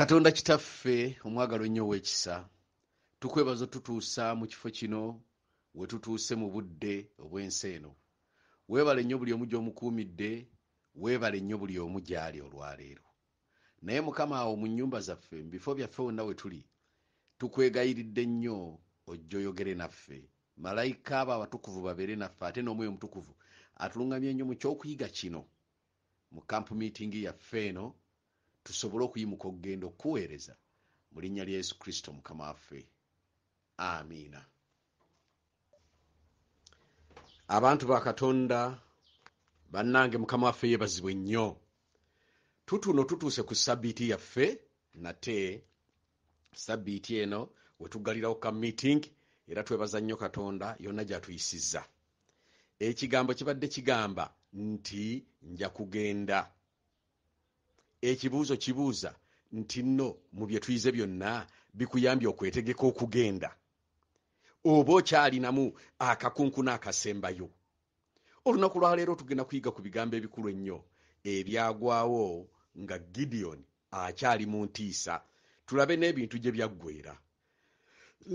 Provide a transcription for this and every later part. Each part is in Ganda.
katonda kitaffe omwagalo ennyo ow'ekisa tukwebaza otutuusa mu kifo kino we tutuuse mu budde obw'ensi eno weebale nnyo buli omu gy'omukuumidde weebale nnyo buli omu gy'ali olwaleero naye mukama awo mu nnyumba zaffe mu bifo byaffe wonna we tuli tukwegayiridde nnyo ojja oyogere naffe malayika abo abatukuvu babeere naffe ate n'omwoyo omutukuvu atulungamye nnyo mu kyokuyiga kino mu kampu miitingi yaffe eno tusobole okuyimuka okugenda okuweereza mu linnya lya yesu kristo mukama waffe amiina abantu ba katonda bannange mukama waffe yebazibwe nnyo tutuno tutuuse ku sabbiiti yaffe nate sabbiiti eno we tuggalirawo ka miting era twebaza nnyo katonda yonna gyatuyisizza ekigambo kibadde kigamba nti nja kugenda ekibuuzo kibuuza nti nno mu bye tuyize byonna bikuyambye okwetegeka okugenda oba okyalinamu akakunkuna akasembayo olunaku lwaleero tugenda kuyiga ku bigambo ebikulu ennyo ebyagwawo nga gideoni akyali mu ntiisa tulabe n'ebintu gye byaggwera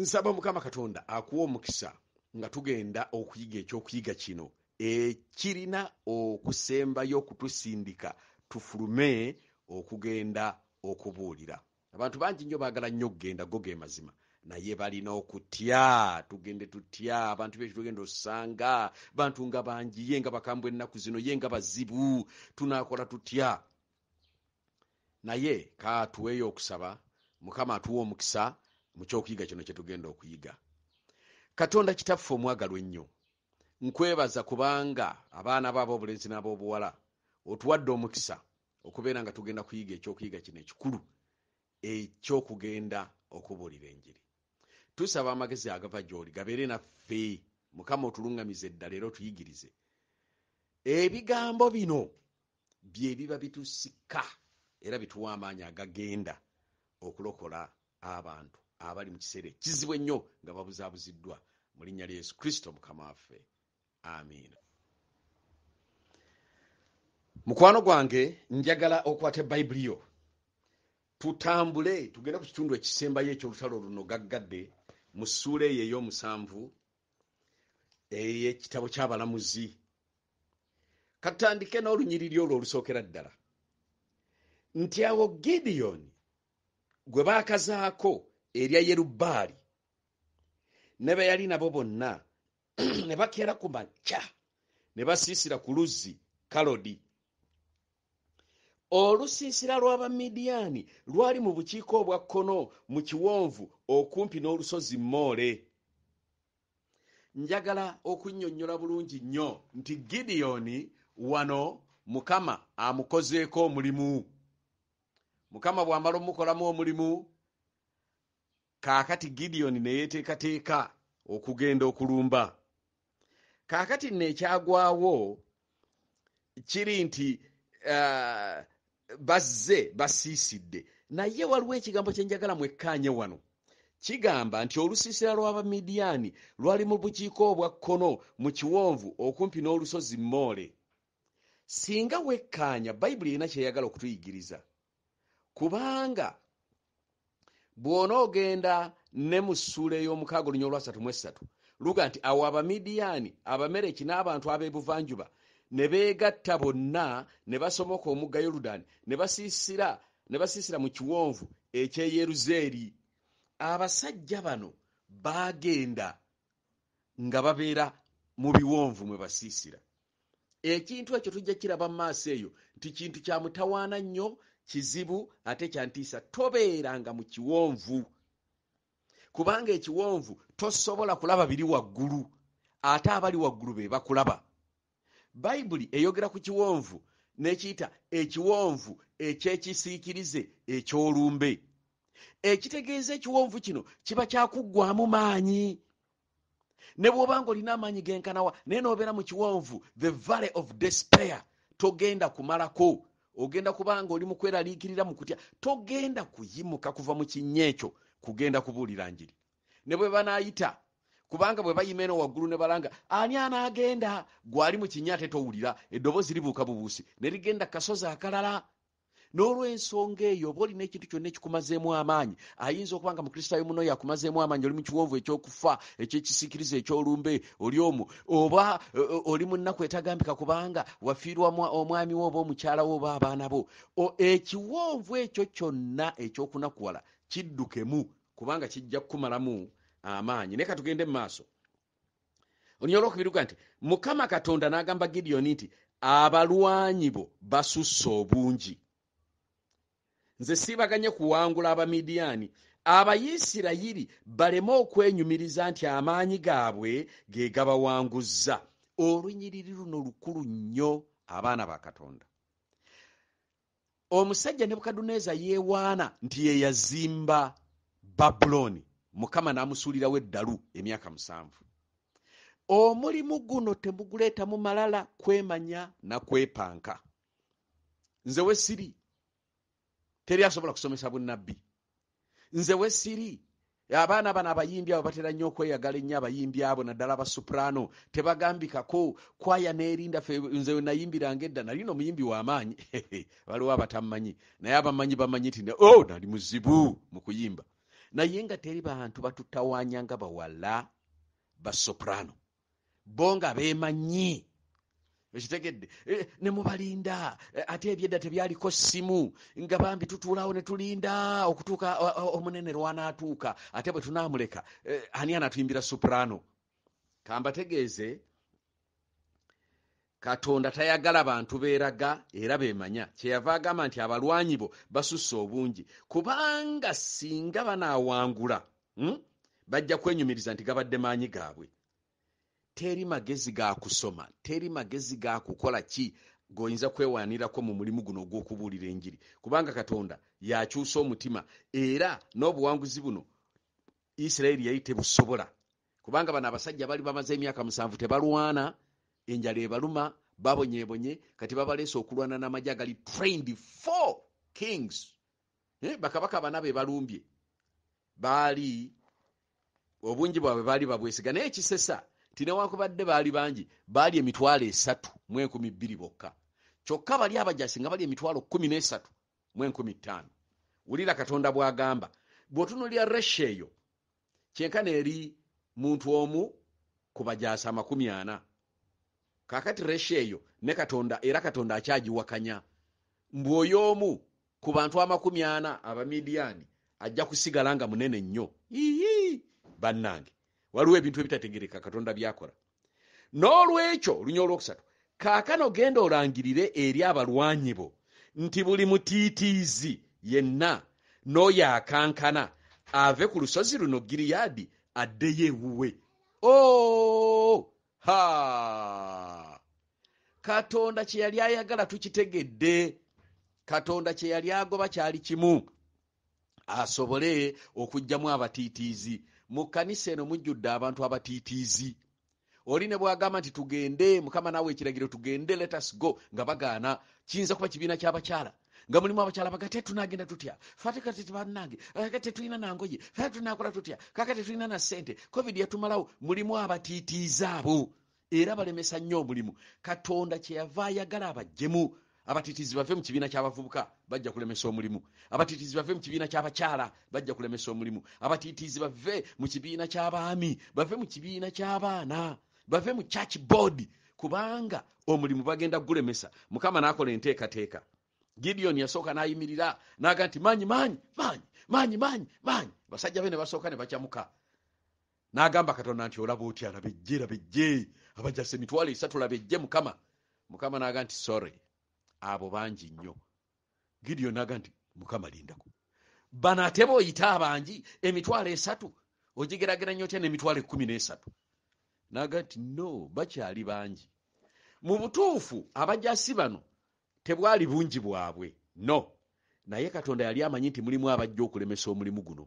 nsaba mukama katonda akuwa omukisa nga tugenda okuyiga ekyokuyiga kino ekirina okusembayo okutusindika tufulume okugenda okubuulira abantu bangi nnyo baagala nnyo okugenda go geemazima naye balina okutya tugende tutya abantu beki tugenda osanga bantu nga bangi ye nga bakambwa ennaku zino ye nga bazibu tunaakola tutya naye katuweeyo okusaba mukama atuwa omukisa mukyokuyiga kino kyetugenda okuyiga katonda kitaffe omwagalwa ennyo nkwebaza kubanga abaana baaba obulenzi n'aboobuwala otuwadde omukisa okubeera nga tugenda kuyiga ekyokuyiga kino ekikulu ekyokugenda okubuulira enjiri tusaba amagezi agava gyoli gabeere naffe mukama otulungamize eddala era otuyigirize ebigambo bino bye biba bitusika era bituwa amaanyi agagenda okulokola abantu abali mu kiseera ekizibu ennyo nga babuzaabuziddwa mu linnya lya yesu kristo mukama waffe amiina mukwano gwange njagala okwata ebayibuli yo tutambule tugende ku kitundu ekisembayo ekyolutalo luno gaggadde mu ssuula eyo ey'omusanvu eyekitabo ky'abalamuzi katutandike n'olunyiriri olwo olusookera ddala nti awo gideyoni gwe baakazaako erya yerubaali ne beyali nabo bonna ne bakeera ku makya ne basiisira ku luzzi kalodi olusiisira lw'abamidiyaani lwali mu bukiiko obwa kkono mu kiwonvu okumpi n'olusozi moole njagala okunnyonnyola bulungi nnyo nti gidiyoni wano mukama amukozeeko omulimu mukama bw'amala omukolamu omulimu kaakati gidiyoni neyeeteekateeka okugenda okulumba kaakati nno ekyagwawo kiri nti uh, bazze basiisidde naye waliwo ekigambo kye njagala mwekkaanye wano kigamba nti olusiisira lw'abamidiyaani lwali mu bukiika obwa kkono mu kiwonvu okumpi n'olusozi moole singa wekkaanya bayibuli erina kyeyagala okutuyigiriza kubanga bw'onoogenda ne mu ssuula ey'omukaago olunya olwasatu mu essatu luga nti awo abamidiyaani abamereki n'abantu ab'ebuvanjuba ne beegatta bonna ne basomoka omugga yorudaani ne basiisira mu kiwonvu ekye yeruzeeri abasajja bano baagenda nga babeera mu biwonvu mwe basiisira ekintu ekyo tujja kiraba mu maaso eyo nti kintu kya mutawaana nnyo kizibu ate kyantiisa tobeeranga mu kiwonvu kubanga ekiwonvu tosobola kulaba biri waggulu ate abali waggulu be bakulaba bayibuli eyogera ku kiwonvu n'ekiyita ekiwonvu ekyekisiikirize eky'olumbe ekitegeeza ekiwonvu kino kiba kyakuggwamu maanyi ne bw'oba nga olina amaanyi genkanawa naye n'obeera mu kiwonvu the valley of despair togenda kumalako ogenda kubanga oli mu kweraliikirira mu kutya togenda kuyimuka kuva mu kinnya ekyo kugenda kubuulira njiri ne bwe banaayita kubanga bwe bayima eno waggulu ne balanga ani anaagenda gwali mu kinya ate towulira eddoboozi libuuka bubuusi ne ligenda kasozi akalala n'olwensonga eyo oba olina ekintu kyonna ekikumazeemu amaanyi ayinza okuba nga mukristaayo muno yakumazeemu amaanyi oli mu kiwonvu ekyokufa ekyekisiikiriza ekyolumbe oli omu oba e, e, oli munnaku etagambika kubanga wafiirwa omwami wo oba omukyalawo oba abaana bo ekiwonvu ekyo kyonna ekyokunakuwala kiddukemu kubanga kijja kukumalamu amaanyi naye katugende mumaaso olunya olwokubiruga nti mukama katonda n'agamba gideyoni nti abalwanyi bo basusse obungi nze siibaganye kuwangula abamidiyaani abayisirayiri baleme okwenyumiriza nti amaanyi gaabwe ge gabawanguzza olunyiriri luno lukulu nnyo abaana ba katonda omusajja nebukadunezar yeewaana nti yeyazimba babulooni mukama n'amusuulirawo eddalu emyaka musanvu omulimu guno temuguleeta mu malala kwemanya nakwepanka nze wesiri teri asobola kusomesa bunnabbi nze wesiri abaana bano abayimbi abo batera nnyo okweyagala ennyo abayimbi abo naddala abasupurano tebagambikako kwaya n'erinda fe nze nayimbiranga edda nali no muyimbi w'amaanyi waliwo abatammanyi naye abamanyi bamanyi ti oh, nali muzibu mu kuyimba naye nga teri bantu batutawaanya nga bawala basoprano bo nga beemanyi ekitegedde eh, ne mubalinda eh, ate ebyedda tebyaliko simu nga bambi tutuulawo ne tulinda okutuuka omunene lwanaatuuka ate bwe tunaamuleka eh, ani anatuyimbira soprano kambategeeze katonda tayagala bantu beeraga era bemanya kyeyava agamba nti abalwanyi bo basusse obungi kubanga singa banaawangula hmm? bajja kwenyumiriza nti gabadde maanyi gaabwe teri magezi ga kusoma teri magezi ga kukola ki goyinza kwewanirako mu mulimu guno ogw'okubuulira enjiri kubanga katonda yakyusa omutima era n'obuwanguzi buno isirayiri yali tebusobola kubanga bano abasajja bali bamaze emyaka musanvu tebalwana enjala ebaluma babonyebonye kati babaleese okulwana n'amajje agali 24 kings eh, bakabaka bana be balumbye baali obungi bwabwe baali babwesiga naye ekisesa tinewakubadde baali bangi baali emitwalo esatu mu enkumi bbiri bokka kyokka bali abajasi nga bali emitwalo kumi n'esatu mu enkumi ttaano wulira katonda bw'agamba bw'otunulya reshi eyo kyenkana eri muntu omu ku bajasi amakumi ana kakati resha eyo ne katonda era katonda akyagiwakanya mbu oyo omu ku bantu amakumi ana abamidiyaani ajja kusigala nga munene nnyo ii bannange waliwo ebintu ebitategereka katonda byakola n'olwekyo lunya olwokusatu kaakano genda olangirire eri abalwanyi bo nti buli mutiitiizi yenna n'oyo akankana ave ku lusozi luno giriyaadi addeyo ewuwe oo oh! ha katonda kye yali ayagala tukitegedde katonda kye yali agoba kyali kimu asobole okugyamu abatiitiizi mu kkanisa eno mujjudde abantu abatiitiizi oli ne bwagamba nti tugende mukama naawe ekiragiro tugende let us go nga bagaana kiyinza kuba kibiina kyabakyala nga mulimu abakyala bagati tunagenda tutya fate kati tibanange kati tetulina nangoye fate tunakola tutya kaka tetulina na sente covid yatumalawo mulimu abatiitiiza abo era balemesa nnyo omulimu katonda kyeyava ayagala abajjemu abatitizi bave mukibiina kyabavubuka bajja kulemesa omulimu abatitizi bave mukibiina kyabakyala bajja kulemesa omulimu abatitizi bave mukibiina kyabaami bave mukibiina kyabaana bave mu church board kubanga omulimu bagenda kugulemesa mukama nakola enteekateeka gideoni yasooka n'ayimirira n'agaa nti maanyi maanyi maanyi maanyi maanyi maanyi basajja be ne basooka ne bacyamuka n'agamba katonda nti olaba otya labejje labejje abajase emitwalo esatu labejje mukama mukama naga nti sore abo bangi nnyo gideoni aga nti mukama lindako bano ate boyita abangi emitwalo esatu ogigeragera nnyo otya n'emitwalo ekumi n'esatu naga nti no bakyali bangi mu butuufu abajasi bano tebwali bungi bwabwe no naye katonda yali amanyi nti mulimu abajja okulemesa omulimu guno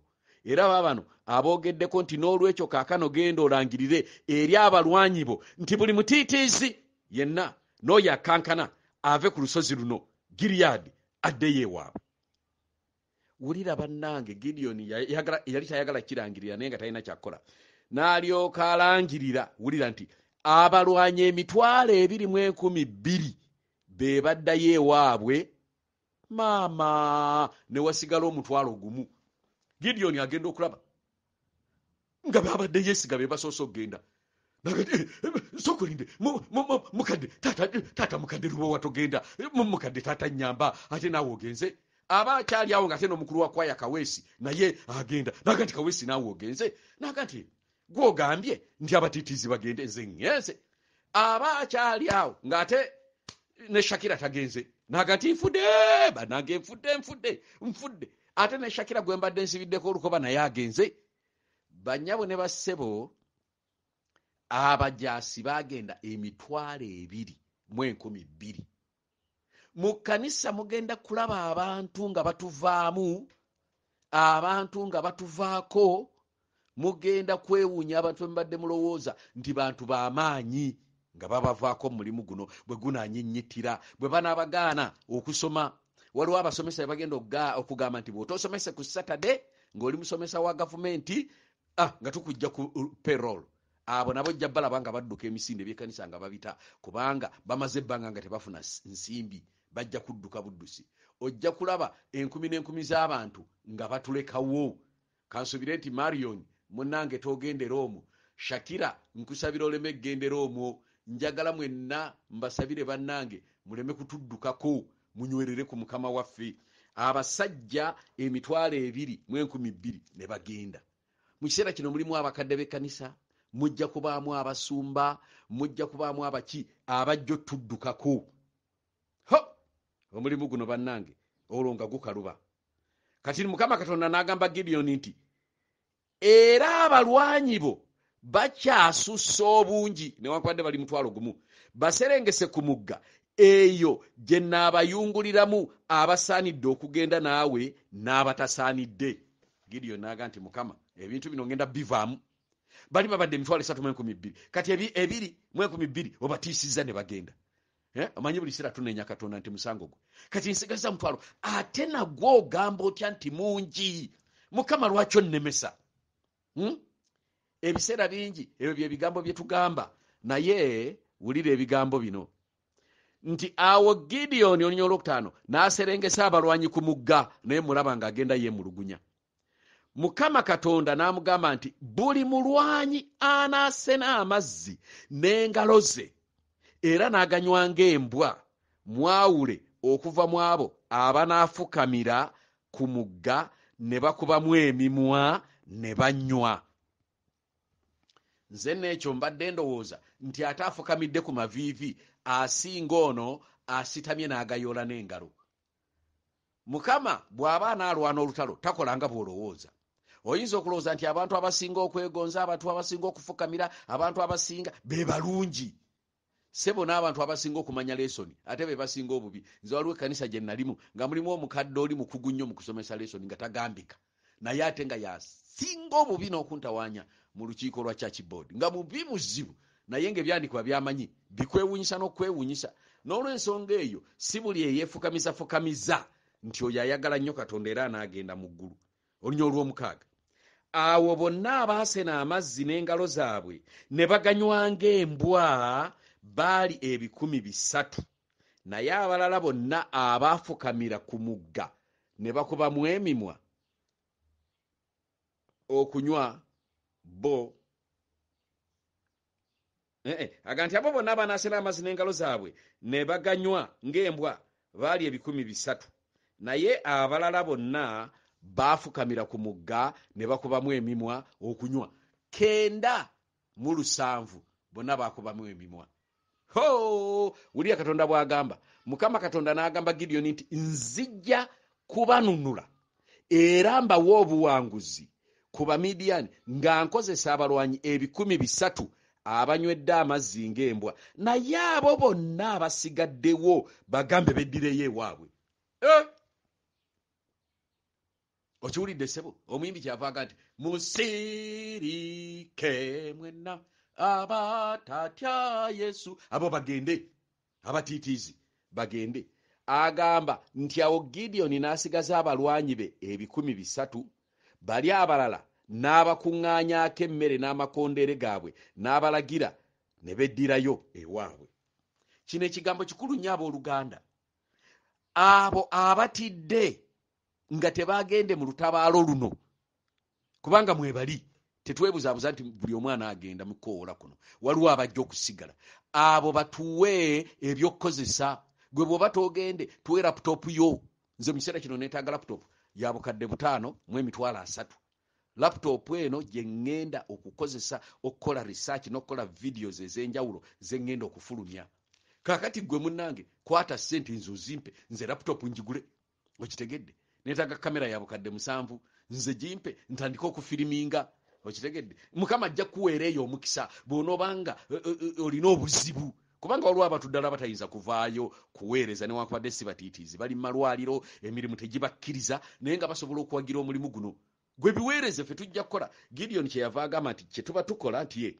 era babano aboogeddeko nti n'olwekyo kaakano genda olangirire eri abalwanyi bo nti buli mutiitiizi yenna n'oyo akankana ave ku lusozi luno giriyaadi addeyo ewaabwe wulira bannange gideyoni yali tayagala kirangirira naye nga talina kyakkola n'alyoka alangirira wulira nti abalwanyi emitwalo ebiri mu enkumi bbiri be baddayo ewaabwe maama ne wasigala omutwalo gumu gideoni agenda okulaba nga babadde yeesiga be basoose okgenda sokulinde mukadde tata mukadde lubowatogenda mukadde tata nyamba ate naawe ogenze aba akyali awo ngaate nomukulu wakwaya kaweesi naye agenda naga nti kaweesi naawe ogenze naga nti gwogambye nti abatitizi bagende nze ngenze aba akyali awo ngaate ne shakira tagenze nagati nfudde banange nfudde nfudde nfudde ate ne shakira gwe mbadde nsibiddeko olukoba naye agenze banyabo ne bassebo abajasi bagenda emitwalo ebiri mu enkumi bbiri mu kkanisa mugenda kulaba abantu nga batuvaamu abantu nga batuvaako mugenda kwewuunya abantu bemubadde mulowooza nti bantu bamaanyi ba nga babavaako omulimu guno bwe gunanyenyitira bwe banaabagaana okusoma waliwo abasomesa ebagenda okugamba nti bwotosomese ku saturday ngaoli musomesa wa gavumenti ah, nga tukujja ku uh, perol abo nabo jja balaba nga badduka emisinde ebyekanisa nga babita kubanga bamaze ebbanga nga tebafuna nsimbi bajja kudduka buddusi ojja kulaba enkumi n'enkumi z'abantu nga batulekawo kansuubire nti marion munange togendera omwo shakira nkusabira oleme ekgendera omwo njagala mwenna mbasabire bannange muleme kutuddukako munywerere ku mukama waffe abasajja emitwalo ebiri mu enkumi bbiri ne bagenda mu kiseera kino mulimu abakadde b'ekkanisa mujja kubaamu abasumba mujja kubaamu abaki abajja otuddukako ho omulimu guno bannange olwo nga gukaluba kati mukama katonda n'agamba gideyoni nti era abalwanyi bo bakyasusa obungi newankubadde bali mutwalo gumu baserengese ku mugga eyo gye naabayunguliramu abasaanidde okugenda naawe n'abatasaanidde gideyoni naga nti mukama ebintu bino ngenda bivaamu bali babadde emitwalo esatu mu enkumi bbiri kati ebiri mu enkumi bbiri webatiisizza ne bagenda eh, omanyi buli seera tunenya katonda nti musango gwe kati nsigaza mutwalo ate nagwo ogamba otya nti mungi mukama lwaki onnemesa hmm? ebiseera bingi ebyo bye bigambo bye tugamba naye wulira ebigambo bino nti awo gidiyoni olunya olwokutaano n'aserengesa abalwanyi ku mugga naye mulaba ng'agenda yeemulugunya mukama katonda n'amugamba nti buli mulwanyi anaasena amazzi n'engalo ze era n'aganywa ng'embwa mwawule okuva mu abo abanaafukamira ku mugga ne bakubamu emimwa ne banywa nze neekyo mbadde ndowooza nti ate afukamidde ku maviivi asinga ono asitamye n'agayoola n'engalo mukama bw'aba anaalwana olutalo takola nga bw'olowooza oyinza okulowooza nti abantu abasinga okwegonza abantu abasinga okufukamira abantu abasinga be balungi sebo n'abantu abasinga okumanya lesoni ate be basinga obubi nze waliwo ekkanisa gye nalimu nga mulimu omukadde oli mukugu nnyo mu kusomesa lesoni nga tagambika naye ate nga yasinga obubi n'okuntawaanya mu lukiiko lwa chach board nga mubi muzibu naye nga ebyandikibwa byamanyi bikwewunyisa n'okwewunyisa n'olwensonga eyo si buli eyeefukamizafukamiza nti oyo ayagala nnyo katonda era anaagenda mu ggulu olunya olw'omukaaga awo bonna abaasena amazzi n'engalo zaabwe ne baganywanga embwa baali ebikumi bisatu naye abalala bonna abaafukamira ku mugga ne bakubamu emimwa okunywa bo eh, eh, aga nti abo bonna abanaasera amazzi n'engalo zaabwe ne baganywa ng'embwa baali ebikumi bisatu naye abalala bonna baafukamira ku mugga ne bakubamu emimwa okunywa kenda mu lusanvu bonna baakubamu emimwa ho wulira katonda bw'agamba mukama katonda n'agamba gidiyoni nti nzijja kubanunula era mbawe obuwanguzi ku bamidiyani nga nkozesa abalwanyi ebikumi bisatu abanywedde amazzi ng'embwa naye abo bonna abasigaddewo bagambe beddireyo ewaabwe okiwulidde sebo omuyimbi kyavaaga nti musirike mwenna abatatya yesu abo bagende abatiitiizi bagende agamba nti awo gideoni n'asigaza abalwanyi be ebikumi bisatu bali abalala n'abakuŋŋaanyaako emmere n'amakondere gaabwe n'abalagira ne beddirayo ewaabwe kino ekigambo kikulu nnyo abooluganda abo abatidde nga tebagende mu lutabaalo luno kubanga mwebali tetwebuzaabuza nti buli omwana agenda mukoola kuno waliwo abajja okusigala abo batuwe ebyokukozesa gwe bwoba togende tuwe laputoopu yo nze mu kiseera kino neetaaga laputoopu ya bukadde butaano mu emitwalo asatu laputoopu eno gyeŋŋenda okukozesa okukola research n'okukola vidiyos ez'enjawulo zeŋŋenda okufulumya kaakati gwe munnange kwata sente nze ozimpe nze laputoopu njigule okitegedde neetaga kamera ya bukadde musanvu nze gimpe ntandike okufirimnga okitegedde mukama ajja kuweera eyo omukisa bwonaobanga eh, eh, eh, olina obuzibu uh, uh, kubanga waliwo abatu ddala batayinza kuvaayo kuweereza newakubadde si batiitiizi bali mu malwaliro emirimu tegibakkiriza naye nga basobola okuwagira omulimu guno gwe biweereze fe tujja kukola gideoni kyeyava agamba nti kyetuba tukola nti ye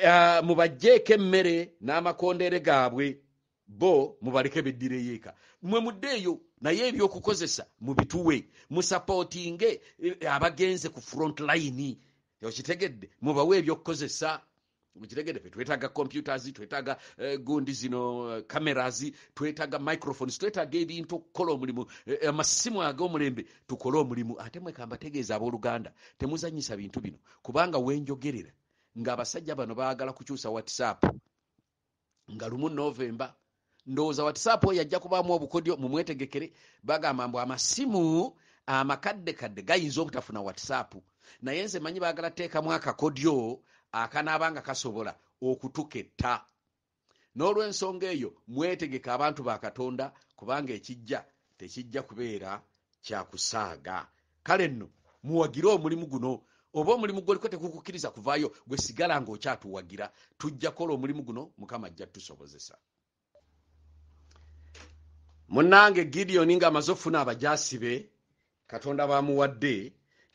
uh, eh, mubajjeeko emmere n'amakondeere gaabwe bo mubaleke beddireyo eka mwe muddeeyo naye ebyokukozesa mubituwe musapootinge eh, abagenze ku front line okitegedde mubawe ebyokukozesa mukitegede fe twetaga computers twetaga eh, gundi zino eh, cameras twetaga microphones twetaga ebintu okukola omulimu eh, amasimu ag'omulembe tukole omulimu ate mwekamba tegeeza abooluganda temuzanyisa bintu bino kubanga wenjogerera ngaabasajja bano baagala kukyusa whatsapp nga lumu novemba ndowooza whatsapp oyo ajja kubaamu obukodyo mumwetegekere bagamba mbu amasimu amakaddekadde gayinza obutafuna whatsapp naye nze manyi baagala tteekamu akakodyo akanaaba nga kasobola okutuketta n'olw'ensonga eyo mwetegeka abantu ba katonda kubanga ekijja tekijja kubeera kyakusaaga kale nno muwagire omulimu guno oba omulimu gwoliko tekukukkiriza kuvaayo gwe sigala ngaokyatuwagira tujja kola omulimu guno mukama ajja tusobozesa munnange gidiyoni ng'amaze okufuna abajasibe katonda bamuwadde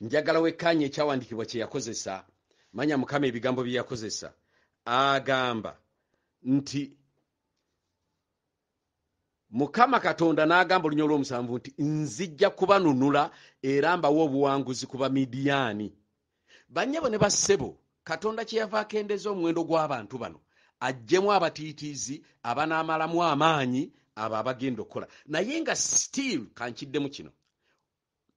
njagala wekkaanya ekyawandiikibwa kye yakozesa manya mukama ebigambo bye yakozesa agamba nti mukama katonda n'agamba olunya olw'omusanvu nti nzijja kubanunula era mbawe obuwanguzi ku bamidiyaani bannyabo ne bassebo katonda kyeyava akendeza omuwendo gw'abantu bano ajjemu abatiitiizi abanaamalamu amaanyi abo abagenda okukola naye nga stiil kankiddemu kino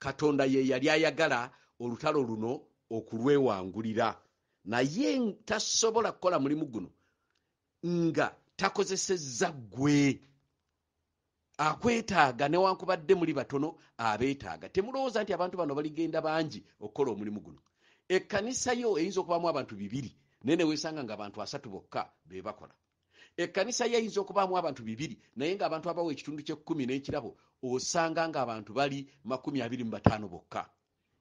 katonda ye yali ayagala olutalo luno okulwewangulira naye tasobola kukola mulimu guno nga takozeseza ggwe akwetaaga newankubadde muli batono abeetaaga temulowooza nti abantu bano baligenda bangi okukola omulimu guno ekkanisa yo eyinza okubaamu abantu bibiri naye neweesanga nga abantu asatu bokka be bakola ekkanisa yo eyinza okubaamu abantu bibiri naye ngaabantu abawa ekitundu kyekkumi n'ekirabo osanga ngaabantu bali makumi abiri mu bataano bokka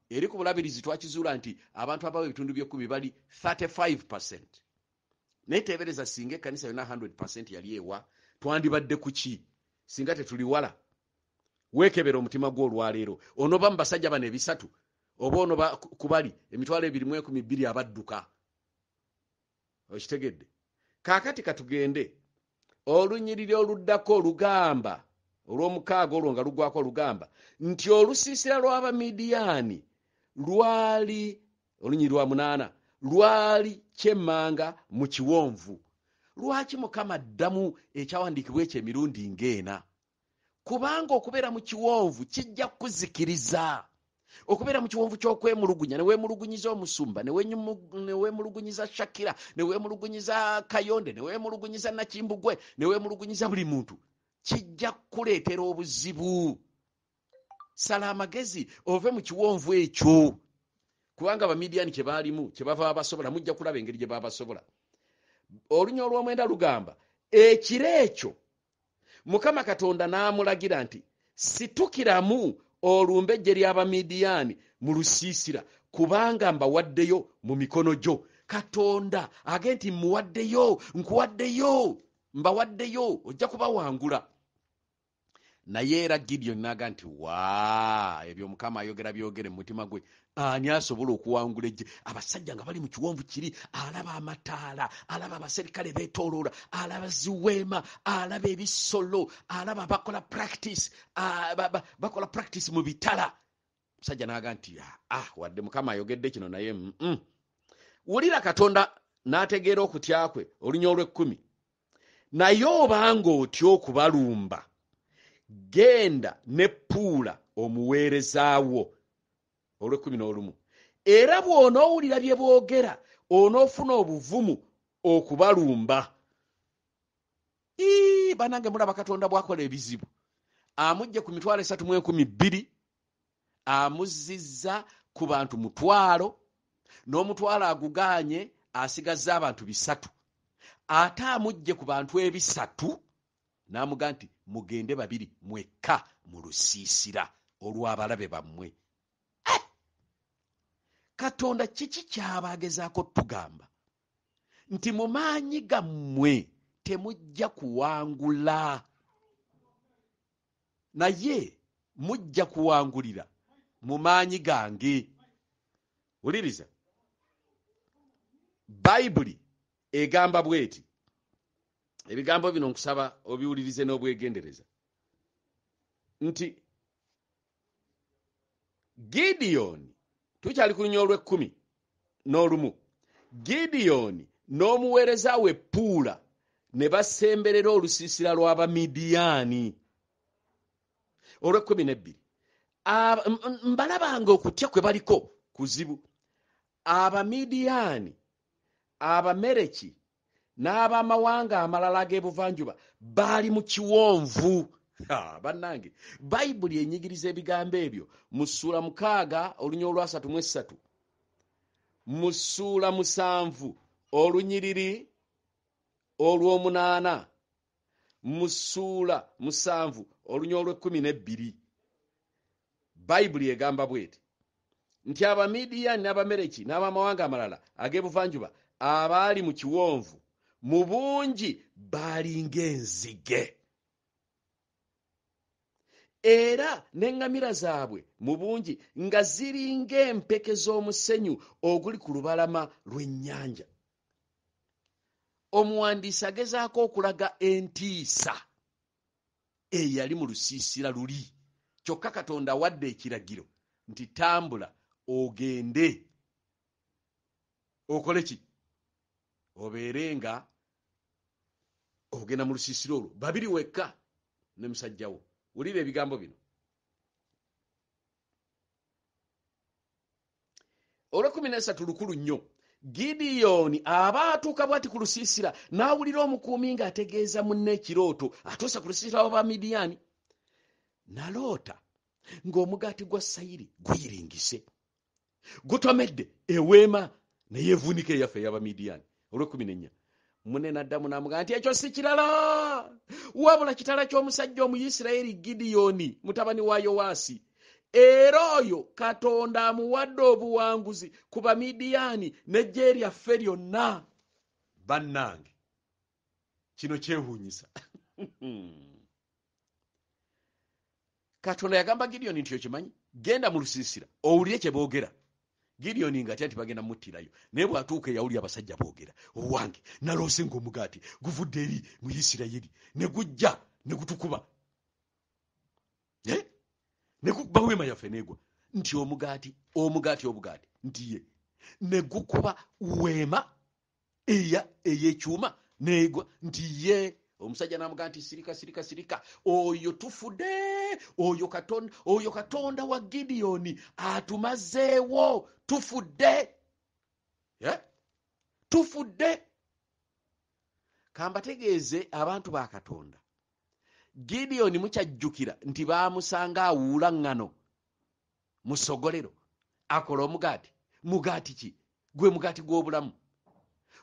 eri ku bulabirizi twakizuula nti abantu abawa ebitundu byekumi bali 35 percent naye tebereza singa ekanisa yona 100 percent yali ewa twandibadde ku ki singa tetuli wala weekebera omutima gwo olwaleero onoba mu basajja bano ebisatu oba onoba kubali emitwalo ebiri mu ekumi bbiri abadduka okitegedde kaakati katugende olunyiriri oluddako olugamba olw'omukaaga olwo nga lugwako olugamba nti olusiisira lw'abamidiyaani lwali olunyi lwa munaana lwali kyemmanga mu kiwonvu lwaki mukama ddamu ekyawandiikibwa ekyo emirundi ng'ena kubanga okubeera mu kiwonvu kijja kuzikiriza okubeera mu kiwonvu ky'okwemulugunya neweemulugunyiza omusumba neweemulugunyiza shakira neweemulugunyiza kayonde neweemulugunyiza nakimbugwe neweemulugunyiza buli muntu kijja kuleetera obuzibu sala amagezi ove mu kiwonvu ekyo kubanga bamidiyani kyebaalimu kyebava abasobola mujja kulaba engeri gye baba basobola olunya olw'omwenda lugamba ekiro ekyo mukama katonda n'amulagira nti situkiramu olumbejje ly'abamidiyaani mu lusiisira kubanga mbawaddeyo mu mikono gyo katonda age nti mmuwaddeyo nkuwaddeyo mbawaddeyo ojja kubawangula naye era gideyoni naga nti wa ebyo mukama ayogera byogere mumutima gwe ani asobola okuwangula ejje abasajja nga bali mu kiwonvu kiri alaba amataala alaba abaserikale beetoloola alaba ziweema alaba ebisolo alaba bakola practice bakola practice mu bitala musajja naga nti ah, ah, wadde mukama ayogedde kino naye wulira katonda n'ategeera okutya kwe olunya olwekkumi naye obanga otya okubalumba genda ne puula omuweerezaawo olwekumi n'olumu era bw'onoowulira bye boogera onoofuna obuvumu okubalumba ii banange mulaba katonda bwakola ebizibu amugje ku mitwalo esatu mu enkumi bbiri amuzizza ku bantu mutwalo n'omutwalo aguganye asigazza abantu bisatu ate amugje ku bantu ebisatu n'amuga nti mugende babiri mwekka mu lusiisira olw'abalabe bammwe eh! katonda kiki kyabaagezaako tugamba nti mu maanyi gammwe temujja kuwangula naye mujja kuwangulira mu maanyi gange wuliriza bayibuli egamba bweti ebigambo bino nkusaba obiwulirize n'obwegendereza nti gidiyoni tukyali ku lunya olwekumi n'olumu gidiyoni n'omuweereza we puula ne basemberera olusiisira lw'abamidiyaani olwekumi nebbiri mbalabanga okutya kwe baliko kuzibu abamidiyaani abamereki n'abamawanga amalala ag'ebuvanjuba baali mu kiwonvu bannange bayibuli enyigiriza ebigambo ebyo mu ssuula mukaaga olunya olwasatu muesatu mu ssuula musanvu olunyiriri olw'omunaana mu ssuula musanvu olunya olw'ekkumi n'ebbiri bayibuli egamba bweti nti abamidiyani n'abamereki n'abamawanga amalala ag'ebuvanjuba abaali mu kiwonvu mu bungi baalingaenzige era n'engamira zaabwe mu bungi nga ziringa empeke z'omusenyu oguli ku lubalama lw'ennyanja omuwandiisi agezaako okulaga entiisa eyali mu lusiisira luli kyokka katonda awadde ekiragiro nti tambula ogende okole ki obeere nga ogenda mu lusiisiro olwo babiri wekka nemusajjawo wulira ebigambo bino olwekumi nesatu lukulu nnyo gidiyoni aba atuuka bwati ku lusiisira n'awulira omukuumi ng'ategeeza munne ekirooto atuusa ku lusiisira wa bamidiyaani naloota ng'omugaati gwa sayiri guyiringise gutomedde eweema neyeevuunika eyaffe ey'abamidiyaani munne naddamu namugamba nti ekyo si kirala wabula kitala ky'omusajja omuisirayeri gidiyoni mutabani wa yowaasi era oyo katonda amuwadde obuwanguzi ku bamidiyaani nejje eryaffe lyonna bannange kino kyewuunyisa katonda yagamba gidiyoni nti okimanyi genda mu lusiisira owulire kye boogera gideoni ngati anti bagenda mmuttirayo naye bwatuuka eyawuli abasajja boogera owange naloose ngaomugaati guvudde eri mu isirayiri negujja negutukuba eh? nekuba weema yaffe negwa nti omugaati omugaati obugaati ntiye negukuba weema eya eyekyuma negwa ntiye omusajja namuga nti sirika sirika sirika oyo tufude oyo katonda oyo katonda wa gideyoni atumazeewo tufudde eh? tufudde kambategeeze abantu ba katonda gideyoni mukyajjukira nti baamusanga awuulaŋŋano musogolero akola omugaati mugaati ki gwe mugaati gw'obulamu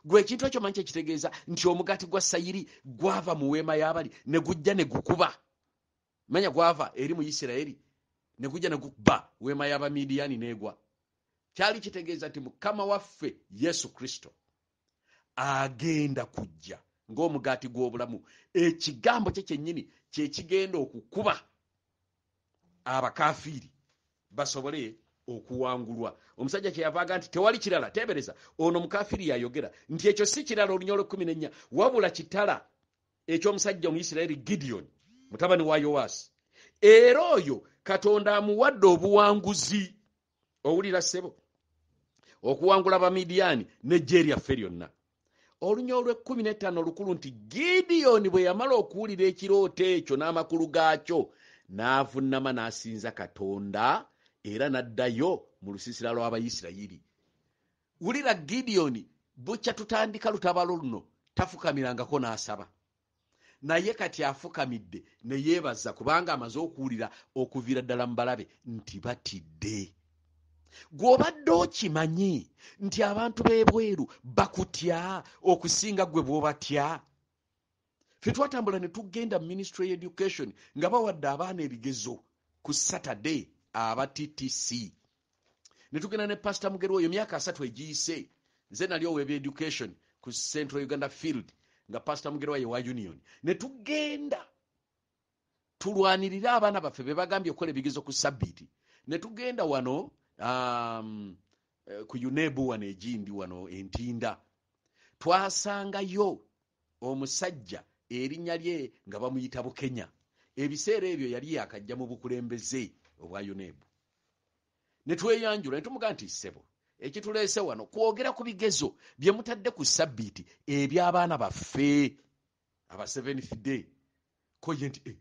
gwe ekintu ekyo manyi kyekitegeeza nti omugati gwa sayiri gwava mu weema y'abali ne gujja ne gukuba manya gwava eri mu isirayeri ne gujja ne gukuba weema y'abamidiyaani neegwa kyali kitegeeza nti mukama waffe yesu kristo agenda kujja ng'omugaati gw'obulamu ekigambo kye kyennyini kyekigenda okukuba abakafiiri basobole okuwangulwa omusajja kyeyavaga nti tewali kirala tebereza ono mukafiri yayogera nti ekyo si kirala olunya olwekumi nenya wabula kitala ekyomusajja omuisirayiri gideoni mutabani wa yowaasi era oyo katonda amuwadde obuwanguzi owulira ssebo okuwangula bamidiyaani nejje eryaffe lyonna olunya olwekumi netaano olukulu nti gideoni bwe yamala okuwulira ekirooto ekyo n'amakulu gaakyo n'avunama n'asinza katonda era n'addayo mu lusiisira lw'abayisirayiri wulira gidiyoni bukya tutandika lutabalo luno tafukamirangako n'asaba naye kati afukamidde ne yeebaza kubanga amaze okuwulira okuviira ddala mu balabe nti batidde gw'obadde okimanyi nti abantu b'ebweru bakutya okusinga gwe bwobatya fe twatambula ne tugenda mu ministry y education nga bawadde abaana ebigezo ku saturday aba ttc netugenda ne pasita mugeri oyo myaka asatu egiyise nze nali owe ebyeducation ku central uganda field nga pasita mugeri wayo wa union ne tugenda tulwanirire abaana baffe bebagambye okukola ebigezo ku sabbiiti ne tugenda wano um, eh, ku unebu wano egindi wano entinda twasangayo omusajja erinnya lye nga bamuyita bukenya ebiseera ebyo yali yakajja mu bukulembeze obwa unebu netweyanjula netumuga nti sebo ekituleese wano kwogera ku bigezo bye mutadde ku sabbiiti ebyabaana baffe aba seventh day koye nti eh,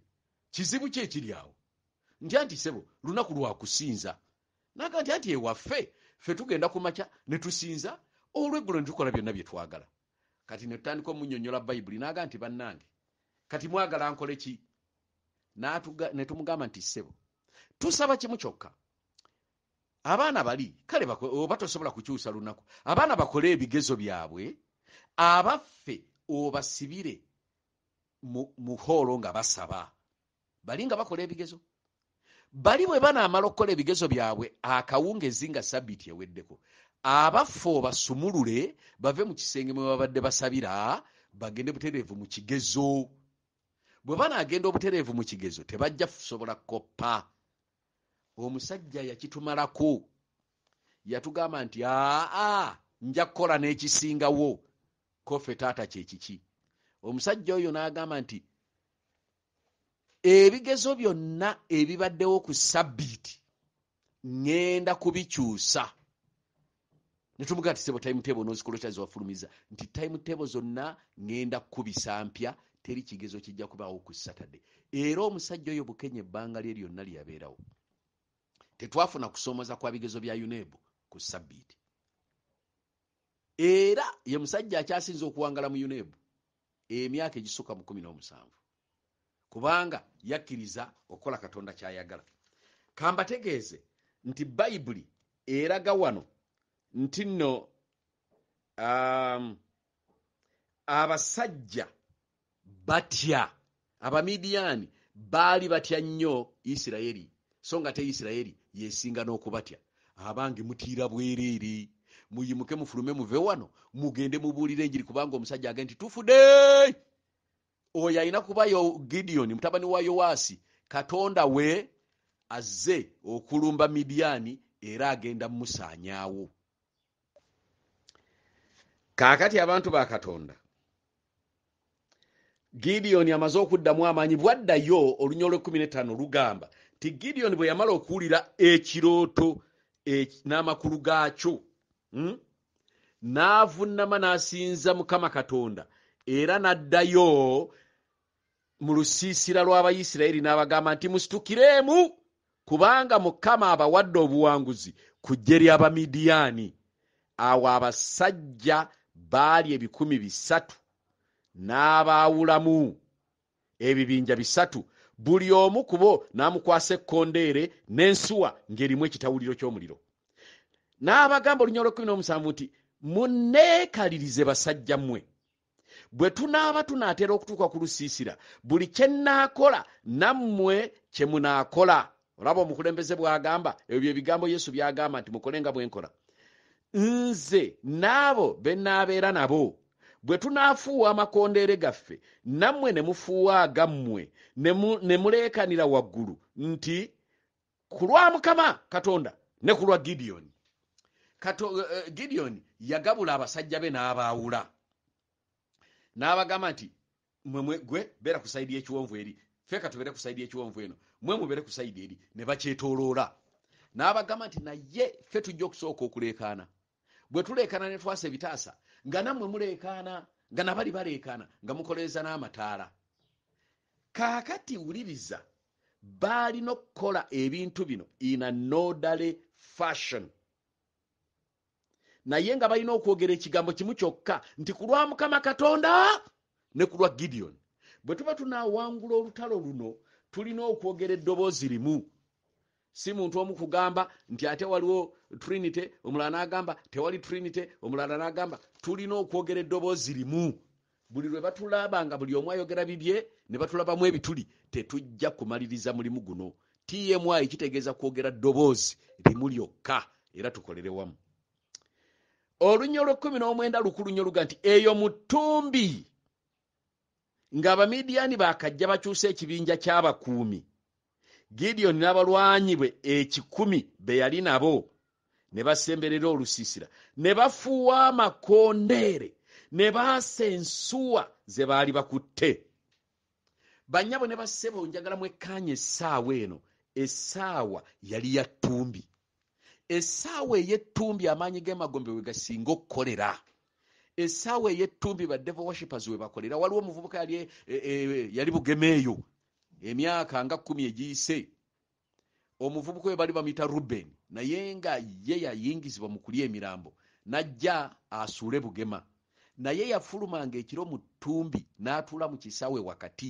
kizibu ki ekiri awo ntya nti sebo lunaku lwakusinza naga ntya nti ewaffe ffe tugenda ku makya ne tusinza olweggulo ne tukola byonna bye twagala kati ne tutandika omunyonnyola bayibuli naga nti bannange kati mwagala nkole ki ne tumugamba nti sebo tusaba kimu kyokka abaana bali kale oba tosobola kukyusa lunaku abaana bakole ebigezo byabwe abaffe obasibire mu hoolo nga basaba bali nga bakola ebigezo bali bwe banaamala okukola ebigezo byabwe akawungezi nga sabbiiti eweddeko abaffe obasumulule bave mu kisenge mwe babadde basabira bagende butereevu mu kigezo bwe banaagenda obutereevu mu kigezo tebajja kusobola kkoppa omusajja yakitumalako yatugamba nti aa nja kukola n'ekisingawo kofe taata kyekiki omusajja oyo n'agamba nti ebigezo byonna ebibaddewo ku sabbiiti ŋenda kubikyusa ne tumugamba tisebo time table n'ozikolokya zewafulumiza nti time table zonna ŋenda kukubisa mpya teri kigezo kijja kubaawo ku saturday era omusajja oyo bukenya ebbanga lye lyonna lyeyabeerawo tetwafuna kusomoza kwa bigezo bya unebu ku sabbiiti era ye musajja akyasinza okuwangala mu unebu emyaka egisukka mu kumi n'omusanvu kubanga yakkiriza okukola katonda kyayagala kambategeeze nti bayibuli eraga wano nti nno um, abasajja batya abamidiyaani baali batya nnyo isirayeri so nga te isirayeri yesinga n'okubatya abange mutiira bwereere muyimuke mufulume muve wano mugende mubuulire enjiri kubanga omusajja age nti tufude oyo alina kubayo gideoni mutabani wa yowaasi katonda we azze okulumba midiyaani era agenda mumusaanyaawo kaakati abantu ba katonda gideoni amaze okuddamu amaanyi bwaddayo olunya olw'ekumi n'etaano lugamba nti gideoni bwe yamala okuwulira ekirooto e, n'amakulu gaakyo hmm? n'avunama n'asinza mukama katonda era n'addayo mu lusiisira lw'abaisirayiri n'abagamba nti musitukireemu kubanga mukama abawadde obuwanguzi ku jje ly'abamidiyaani awo abasajja baali ebikumi bisatu n'abaawulamu ebibinja bisatu buli omu ku bo n'amukwasa ekkondeere n'ensuwa ng'erimu ekitawuliro ky'omuliro n'abagamba olunya lw'ekumi n'omusanvu nti muneekalirize basajja mmwe bwe tunaaba tunaatera okutuuka ku lusiisira buli kye nnaakola nammwe kye munaakola olaba omukulembeze bw'agamba ebyo bye bigambo yesu by'agamba nti mukole nga bwe nkola nze n'abo be nnaabeera nabo bwe tunaafuuwa amakondeere gaffe nammwe ne mufuuwa agammwe ne muleekanira waggulu nti ku lwa mukama katonda ne ku lwa gidiyoni eh, eh, gidiyoni yagabula abasajja be n'abaawula n'abagamba nti mwemwegwe beera ku saidi y'ekiwonvu eri feeka tubeere ku saidi y'ekiwonvu eno mwe mubeere ku saidi eri ne bakyetoloola n'abagamba nti naye fe tujja okusooka okuleekaana bwe tuleekaana ne twasa ebitaasa nga nammwe mulekaana nga nabali balekaana nga mukoleeza n'amataala kaakati wuliriza baalina okukola ebintu bino ina nodale fashion naye nga balina okwogera ekigambo kimu kyokka nti ku lwa mukama katonda ne ku lwa gideoni bwe tuba tunaawangula olutalo luno tulina okwogera eddoboozi limu si muntu omukugamba nti ate waliwo trinity omulala nagamba tewali trinity omulala nagamba tulina okwogera eddoboozi limu buli lwe batulabanga buli omu ayogera bibye ne batulabamu ebituli tetujja kumaliriza mulimu guno tmi kitegeeza kwogera ddoboozi limu lyokka era tukolere wamu olunya lwekumi n'omwenda lukulunya oluga nti eyo mutumbi ng'abamidiyaani bakajja bakyusa ekibinja ky'abakuumi gideyoni n'abalwanyi bwe ekikumi be yali nabo ne basemberera olusiisira ne bafuuwa amakondeere ne baasa ensuwa ze baali bakutte bannyabo ne bassebo njagala mwekkaanya essaawa eno essaawa yali ya ttumbi essaawa ey'ettumbi amaanyi g'emagombe we gasinga okukolera essaawa ey'ettumbi ba devo worshipers we bakolera waliwo omuvubuka yali e, e, e, bugeme eyo emyaka nga kumi egiyise omuvubuka oyo bali bamuyita ruben naye nga ye yayingizibwa mu kulya emirambo najja asuule bugema naye yafulumanga ekiro mu ttumbi n'atuula mu kisaawe wakati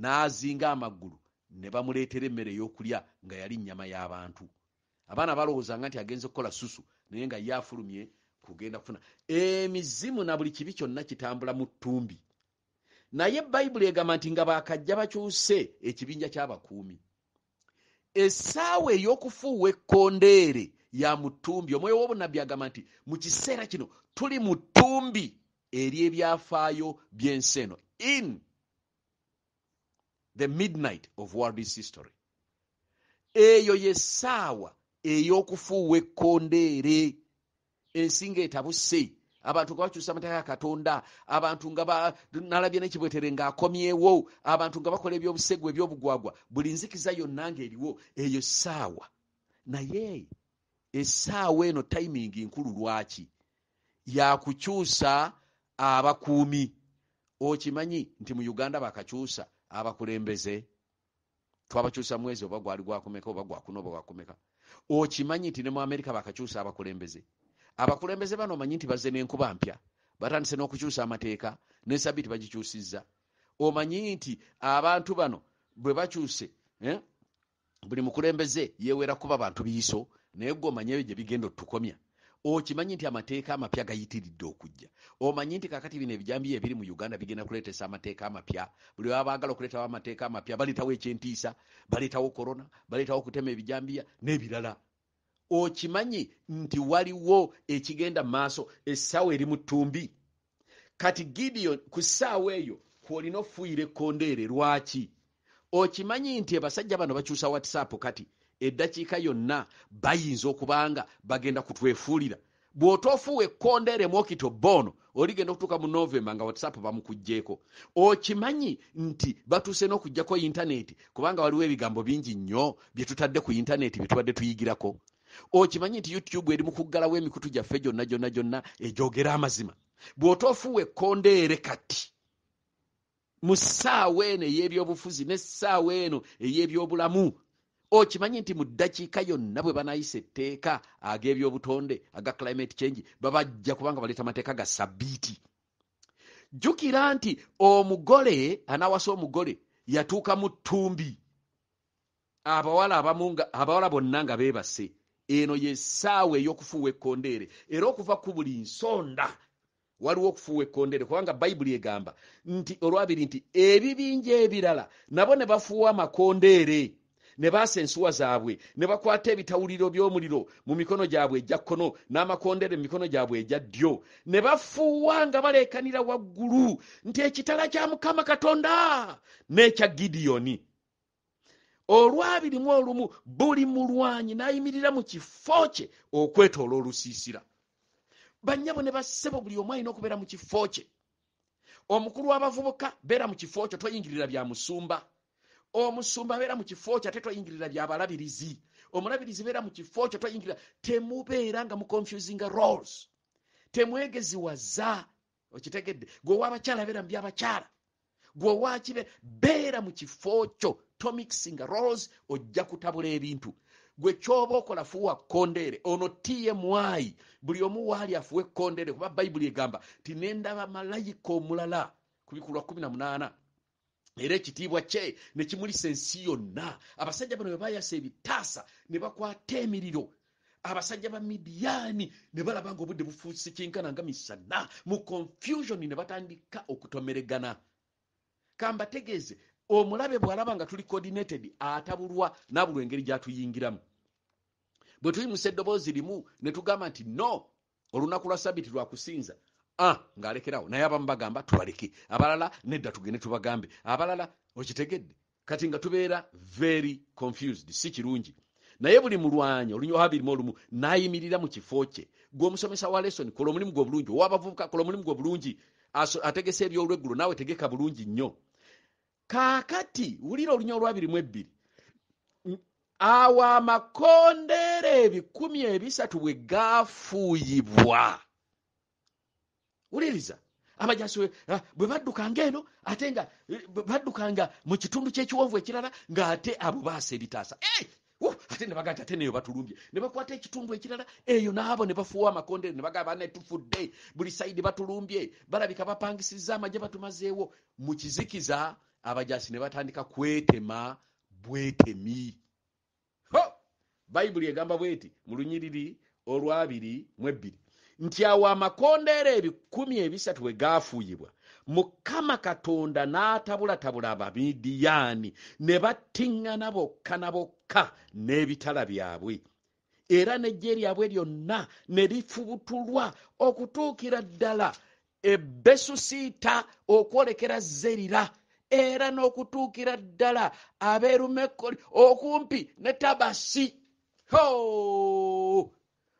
n'azinga amaggulu ne bamuleetera emmere ey'okulya nga yali nnyama y'abantu abaana balowoozanga nti agenze kukola susu naye nga ye afulumye kugenda kufuna emizimu na buli kibi kyonna kitambula mu ttumbi naye bayibuli egamba nti nga baakajja bakyuse ekibinja ky'abakuumi essaawa ey'okufuuwa ekkondeere ya mu ttumbi omwoyo w'obunnabbi agamba nti mu kiseera kino tuli mu ttumbi eri ebyafaayo by'ensi eno in the midnight of worldis history eyo yessaawa ey'okufuuwa ekkondeere ensi ng'etabuse abantu nga bakyusa amateeka ga katonda abantu nga nalabye nekibwetere ngaakomyewo abantu nga bakola ebyobusegu ebyobugwagwa buli nzikiza yonna ngaeriwo eyo saawa naye esaawa eno timing nkulu lwaki yakukyusa abakuumi okimanyi nti mu uganda bakakyusa abakulembeze twabakyusa mwezi oba gwali gwakumeka oba gwakuna oba gwakumeka okimanyi nti ne mu amerika bakakyusa abakulembeze abakulembeze bano omanyi nti bazze nenkuba mpya batandise n'okukyusa amateeka ne sabiti bagikyusizza omanyi nti abantu bano bwe bakyuse eh, buli mukulembeze yeewera kuba bantu biiso naye gwe omanyi ebyo gye bigenda otukomya okimanyi nti amateeka amapya gayitiridde okujja omanyi nti kakati bino ebijambiyo ebiri mu uganda bigenda kuleetesa amateeka amapya buli wa baagala okuleetawo amateeka amapya baleetawo ekyentiisa baleetawo korona baleetawo okutema ebijambiya n'ebirala okimanyi nti waliwo ekigenda maaso essaawa eri mu ttumbi kati gideon ku ssaawa eyo kwolina ofuuyira ekkondeere lwaki okimanyi nti abasajja bano bakyusa whatsapp kati eddakiika yonna bayinza okubanga bagenda kutwefuulira bw'otoofuuwa ekkondeere mwokito boono oligenda okutuuka mu novemba nga whatsapp bamukugjeeko okimanyi nti batuuse n'okugjako intaneeti kubanga waliwo ebigambo bingi nnyo bye tutadde ku intaneeti bye tubadde tuyigirako okimanyi nti youtube eri mukuggalawo emikutu gyaffe gyonna gyonna gyonna egyogera amazima bw'otoofuwa ekkondeere kati mu ssaawa eno ey'ebyobufuzi n'essaawa eno ey'ebyobulamu okimanyi nti mu ddakiika yonna bwe banaayisa etteeka ag'ebyobutonde aga climate change babajja kubanga baleeta amateeka ga sabbiiti jjukira nti omugole anaawasa omugole yatuuka mu ttumbi abawala abamu nga abawala bonna nga beebase eno yesaawa eyokufuuwa ekkondeere era okuva ku buli nsonda waliwo okufuuwa ekkondeere kubanga bayibuli egamba nti olwabiri nti ebibinja ebirala nabo ne bafuuwa amakondeere ne baasa ensuwa zaabwe ne bakwata ebitawuliro by'omuliro mu mikono gyabwe ejja kkono n'amakondeere mu mikono gyabwe ejja ddyo ne bafuuwa nga baleekanira waggulu nti ekitala kya mukama katonda n'ekya gidiyoni olwabirimu olumu buli mulwanyi nayimirira mu kifo kye okwetoola olusiisira banyabo ne bassebo buli omu alina okubeera mu kifo kye omukulu w'abavubuka beera mu kifo kyo toyingirira bya musumba omusumba beera mu kifo kyo ate toyingirira bya balabirizi omulabirizi beera mu kifo kyo toyingirira temubeera nga muconfusinga rolls temwegezi waza okitegedde gwe owa abakyala beera mu byabakyala gwe owakibe beera mu kifo kyo atomics nga rolls ojja kutabula ebintu gwe kyoba okola fuwa kondeere ono tmi buli omu waali afuwa ekondeere kuba bayibuli egamba ti nendaba malayika omulala ku bikulwa 18 era ekitiibwa kye ne kimulisa ensi yonna abasajja bano bwe bayasa ebitaasa ne bakwata emiriro abasajja ba midiyaani ne balaba nga obudde bufuusi kyenkana nga misana mu confusion ne batandika okutomeregana kambategeeze omulabe bwalaba nga tuli coordinated atabulwa nabulwa engeri gyatuyingiramu bwe tuyimusa eddoboozi limu ne tugamba nti no olunaku lwa sabiti lwakusinza ah, ng'alekerawo naye abamu bagamba tubaleke abalala nedda tugende tubagambe abalala okitegedde kati nga tubeera very confused si kirungi naye buli mulwanyi olunyabirimu olumu nayimirira mu kifo kye gweomusomesa wa leson kola omulimu gwe obulungi owabavubuka kola omulimu gwe obulungi ategesa ebyolweggulo naawe tegeka bulungi nnyo kaakati wulira olunya olwabiri mu ebbiri awo amakondeera ebikumi ebisatu bwe gaafuuyibwa wuliriza amajasi ah, bwe baddukanga eno ate nga eh, baddukanga mu kitundu kyekiwonvu ekirala ngaate abo baasa ebitaasa ate ne bagaa nti ate neyo batulumbye ne bakwata ekitundu ekirala eyo naabo ne bafuuwa amakondeere ne bagaa banetufudde buli saidi batulumbye balabika bapangisiza amaje batumazeewo mu kizikiza abajasi ne batandika kwetema bwetemi ho bayibuli egamba bweti mu lunyiriri olwabiri mu ebbiri nti awo amakondeero ebikumi ebisatu we gaafuuyibwa mukama katonda n'atabulatabula abamidiyaani ne battiŋŋana bokka na bokka n'ebitala byabwe era n'ejje lyabwe lyonna ne lifubutulwa okutuukira ddala ebesusiita okwolekera zerira era n'okutuukira ddala abeerumekoli okumpi ne tabasi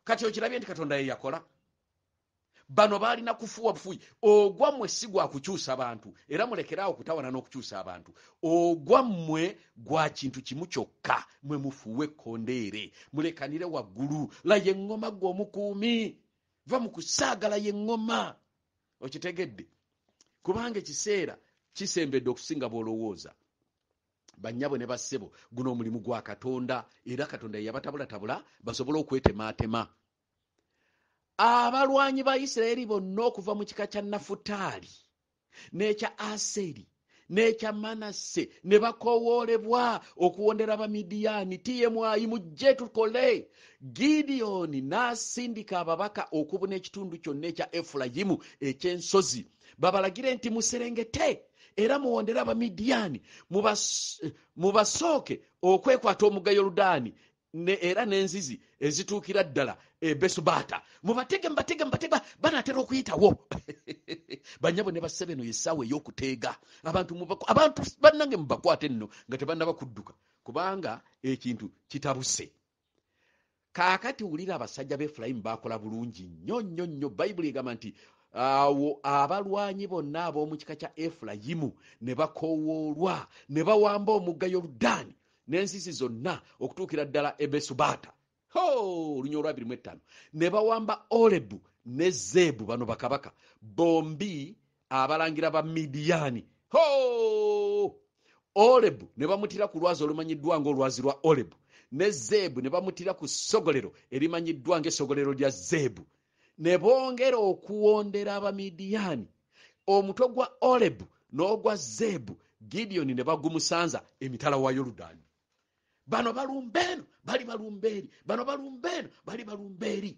kati okirabye nti katonda ye yakola bano baalina kufuwa bufuyi ogwammwe si gwa kukyusa bantu era mulekeraawo okutawana n'okukyusa abantu ogwammwe gwa kintu kimu kyokka mwe mufuuwe ekkondeere mulekanire waggulu la yeŋŋoma gwe omukuumi va mu kusaagala yeŋŋoma okitegedde kubanga ekiseera kisembedde okusinga bwolowooza bannyabwe ne bassebo guno omulimu gwa katonda era katonda yeyabatabulatabula basobole okwetematema abalwanyi ba isirayeri bonna okuva mu kika kya nafutaali n'ekya aseri n'ekya manase ne bakowoolebwa okuwondera bamidiyaani tiyemwayi mujje tukole gidiyoni n'asindika ababaka okubuna ekitundu kyonna ekya efulayimu eky'ensozi babalagire nti muserengete era muwondere abamidiyaani mubasooke okwekwata omuga yorudaani era n'enzizi ezituukira ddala ebesubata mubatege mubatege mubatege banaatera okuyitawo banyabo ne basebeno yesaawa ey'okuteega abantu bannange mubakwate nno nga tebannaba kudduka kubanga ekintu kitabuse kaakati wulira abasajja beefulayimu baakola bulungi nnyo nnyo nnyo bayibuli egamba nti awo abalwanyi bonna ab'omu kika kya efulayimu ne bakowoolwa ne bawamba omugga yorudaani n'ensisi zonna okutuukira ddala ebesubaata olunya olwabirimu ettaano ne bawamba olebu ne zeebu bano bakabaka bombi abalangira ba midiyaani ho olebu ne bamutira ku lwazi olumanyiddwa ngaolwazi lwa olebu ne zeebu ne bamutira ku ssogolero erimanyiddwa ngaessogolero lya zeebu ne bongera okuwondera abamidiyaani omutwe gwa olebu n'ogwa zeebu gidiyoni ne bagumusanza emitala wa yoludaani bano balumbe eno bali balumbe eri bano balumbe eno bali balumbe eri